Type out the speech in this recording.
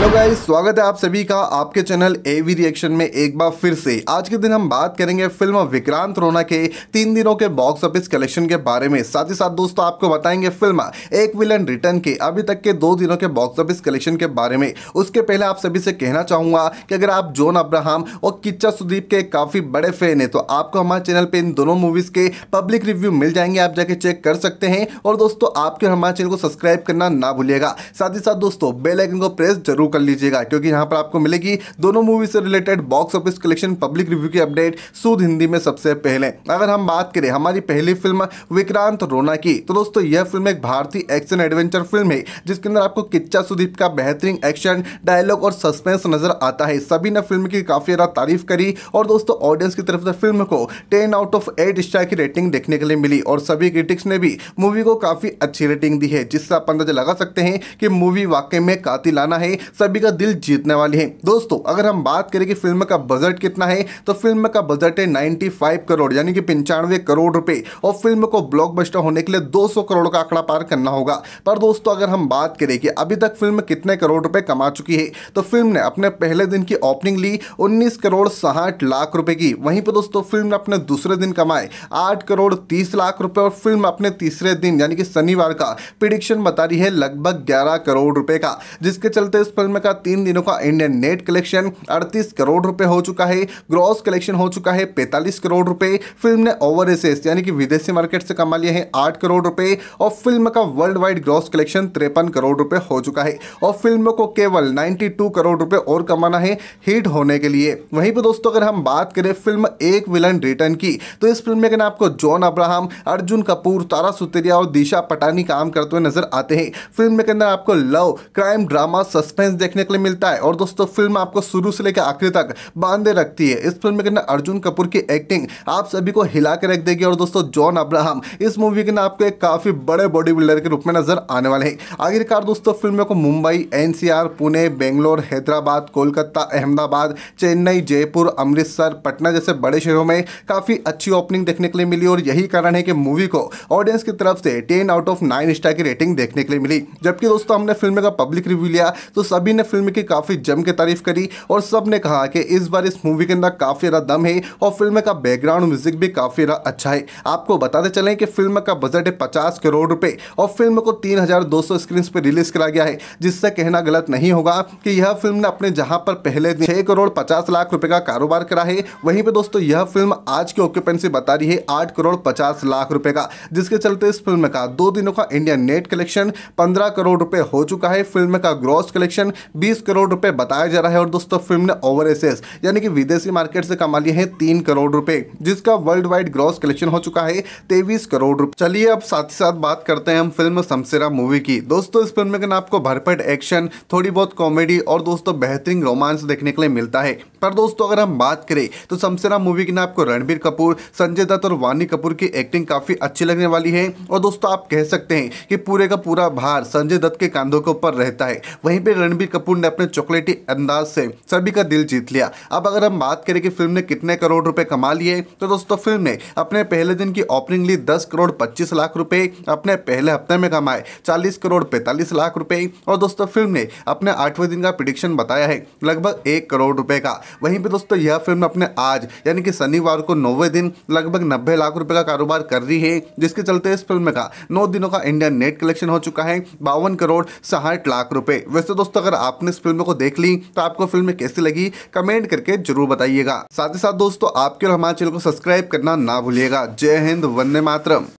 hello guys स्वागत है आप सभी का आपके चैनल एवी रिएक्शन में एक बार फिर से आज के दिन हम बात करेंगे फिल्म विक्रांत रोना के तीन दिनों के बॉक्स ऑफिस कलेक्शन के बारे में साथ ही साथ दोस्तों आपको बताएंगे फिल्म एक विलन रिटर्न के अभी तक के दो दिनों के बॉक्स ऑफिस कलेक्शन के बारे में उसके पहले आप सभी से कहना चाहूंगा कि अगर आप जोन अब्राहम और किच्चा सुदीप के काफ़ी बड़े फैन है तो आपको हमारे चैनल पर इन दोनों मूवीज़ के पब्लिक रिव्यू मिल जाएंगे आप जाके चेक कर सकते हैं और दोस्तों आपके हमारे चैनल को सब्सक्राइब करना ना भूलिएगा साथ ही साथ दोस्तों बेलाइकन को प्रेस जरूर कर कर लीजिएगा क्योंकि यहाँ पर आपको मिलेगी दोनों मूवी से related box office collection public review की अपडेट सूद हिंदी में सबसे पहले अगर हम बात करें हमारी पहली फिल्म विक्रांत रोना की तो दोस्तों यह फिल्म एक भारतीय एक्शन एडवेंचर फिल्म है जिसके अंदर आपको किच्चा सुदीप का बेहतरीन एक्शन डायलॉग और सस्पेंस नजर आता है सभी ने फिल्म की काफ़ी ज़्यादा तारीफ करी और दोस्तों ऑडियंस की तरफ से फिल्म को ten out of eight star की रेटिंग देखने के लिए मिली और सभी क्रिटिक्स ने भी मूवी को काफ़ी अच्छी रेटिंग दी है जिससे आप अंदाजा लगा सकते हैं कि मूवी वाकई में कातिलाना है सभी का दिल जीतने वाली है दोस्तों अगर हम बात करें कि फिल्म का बजट कितना है तो फिल्म का बजट है 95 करोड़ यानी कि पंचानवे करोड़ रुपए और फिल्म को ब्लॉकबस्टर होने के लिए 200 करोड़ का आंकड़ा पार करना होगा पर दोस्तों अगर हम बात करें कि अभी तक फिल्म कितने करोड़ रुपए कमा चुकी है तो फिल्म ने अपने पहले दिन की ओपनिंग ली उन्नीस करोड़ साठ लाख रुपए की वहीं पर दोस्तों फिल्म ने अपने दूसरे दिन कमाए आठ करोड़ तीस लाख रुपए और फिल्म अपने तीसरे दिन यानी कि शनिवार का प्रिडिक्शन बता रही है लगभग ग्यारह करोड़ रुपए का जिसके चलते इस फिल्म फिल्म का तीन दिनों का इंडियन नेट कलेक्शन अड़तीस करोड़ रुपए हो चुका है ग्रॉस कलेक्शन हो चुका है पैंतालीस करोड़ रुपए फिल्म ने ओवरसीज यानी कि विदेशी मार्केट से कमा लिया है आठ करोड़ रुपए और फिल्म का वर्ल्ड वाइड ग्रॉस कलेक्शन तिरपन करोड़ रुपए हो चुका है और फिल्म को केवल 92 करोड़ रुपए और कमाना है हिट होने के लिए वहीं पर दोस्तों अगर हम बात करें फिल्म एक विलन रिटर्न की तो इस फिल्म में आपको जॉन अब्राहम अर्जुन कपूर तारा सुतरिया और दिशा पटानी काम करते हुए नजर आते हैं फिल्म में के अंदर आपको लव क्राइम ड्रामा सस्पेंस देखने के लिए मिलता है और दोस्तों फिल्म आपको शुरू से लेकर आखिर तक बांधे रखती है इस फिल्म के ना अर्जुन कपूर की एक्टिंग आप सभी को हिला के रख देगी और दोस्तों जॉन अब्राहम इस मूवी के ना आपको एक काफ़ी बड़े बॉडी बिल्डर के रूप में नजर आने वाले हैं आखिरकार दोस्तों फिल्म को मुंबई एनसीआर पुणे बेंगलोर हैदराबाद कोलकाता अहमदाबाद चेन्नई जयपुर अमृतसर पटना जैसे बड़े शहरों में काफ़ी अच्छी ओपनिंग देखने के लिए मिली और यही कारण है कि मूवी को ऑडियंस की तरफ से ten out of nine star की रेटिंग देखने के लिए मिली जबकि दोस्तों हमने फिल्म का पब्लिक रिव्यू लिया तो सभी सभी ने फिल्म की काफ़ी जम के तारीफ करी और सब ने कहा कि इस बार इस मूवी के अंदर काफ़ी ज़्यादा दम है और फिल्म का बैकग्राउंड म्यूजिक भी काफ़ी ज़्यादा अच्छा है आपको बताते चले कि फिल्म का बजट है पचास करोड़ रुपए और फिल्म को तीन हज़ार दो सौ स्क्रीन पर रिलीज़ करा गया है जिससे कहना गलत नहीं होगा कि यह फिल्म ने अपने जहां पर पहले छह करोड़ पचास लाख रुपए का कारोबार करा है वहीं पर दोस्तों यह फिल्म आज की ऑक्यूपेंसी बता रही है आठ करोड़ पचास लाख रुपए का जिसके चलते इस फिल्म का दो दिनों का इंडिया नेट कलेक्शन पंद्रह करोड़ रुपए हो चुका है फिल्म का ग्रॉस कलेक्शन बीस करोड़ रुपए बताया जा रहा है और दोस्तों फिल्म ने ओवरसीज यानी कि विदेशी मार्केट से कमा लिए हैं तीन करोड़ रुपए जिसका वर्ल्ड वाइड ग्रॉस कलेक्शन हो चुका है तेईस करोड़ रुपए चलिए अब साथ ही साथ बात करते हैं हम फिल्म समसेरा मूवी की दोस्तों इस फिल्म में आपको भरपेट एक्शन थोड़ी बहुत कॉमेडी और दोस्तों बेहतरीन रोमांस देखने के लिए मिलता है पर दोस्तों अगर हम बात करें तो समसेरा मूवी के ना आपको रणबीर कपूर संजय दत्त और वानी कपूर की एक्टिंग काफ़ी अच्छी लगने वाली है और दोस्तों आप कह सकते हैं कि पूरे का पूरा भार संजय दत्त के कांधों के ऊपर रहता है वहीं पर रणबीर कपूर ने अपने चॉकलेटी अंदाज से सभी का दिल जीत लिया अब अगर हम बात करें कि फिल्म ने कितने करोड़ रुपए कमा लिए तो दोस्तों फिल्म ने अपने पहले दिन की ओपनिंग ली दस करोड़ पच्चीस लाख रुपए अपने पहले हफ्ते में कमाए चालीस करोड़ पैंतालीस लाख रुपए और दोस्तों फिल्म ने अपने आठवें दिन का प्रिडिक्शन बताया है लगभग एक करोड़ रुपए का वहीं पर दोस्तों यह फिल्म अपने आज यानी कि शनिवार को नौवे दिन लगभग नब्बे लाख रुपए का कारोबार कर रही है जिसके चलते इस फिल्म का नौ दिनों का इंडियन नेट कलेक्शन हो चुका है बावन करोड़ साठ लाख रुपए वैसे दोस्तों अगर आपने इस फिल्म को देख ली तो आपको फिल्म कैसी लगी कमेंट करके जरूर बताइएगा साथ ही साथ दोस्तों आपके और हमारे चैनल को सब्सक्राइब करना ना भूलिएगा जय हिंद वंदे मातरम